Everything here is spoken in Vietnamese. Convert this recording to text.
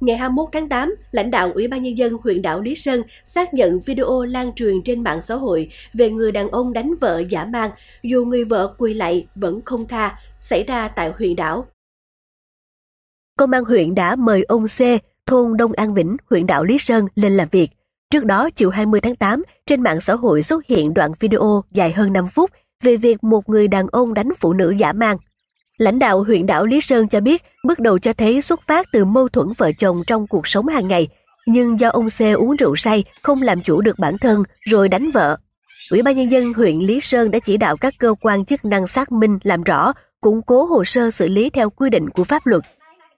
Ngày 21 tháng 8, lãnh đạo Ủy ban Nhân dân huyện đảo Lý Sơn xác nhận video lan truyền trên mạng xã hội về người đàn ông đánh vợ giả mang, dù người vợ quỳ lại vẫn không tha, xảy ra tại huyện đảo. Công an huyện đã mời ông C, thôn Đông An Vĩnh, huyện đảo Lý Sơn lên làm việc. Trước đó, chiều 20 tháng 8, trên mạng xã hội xuất hiện đoạn video dài hơn 5 phút về việc một người đàn ông đánh phụ nữ giả mang Lãnh đạo huyện đảo Lý Sơn cho biết bước đầu cho thấy xuất phát từ mâu thuẫn vợ chồng trong cuộc sống hàng ngày, nhưng do ông C uống rượu say, không làm chủ được bản thân rồi đánh vợ. Ủy ban nhân dân huyện Lý Sơn đã chỉ đạo các cơ quan chức năng xác minh làm rõ, củng cố hồ sơ xử lý theo quy định của pháp luật.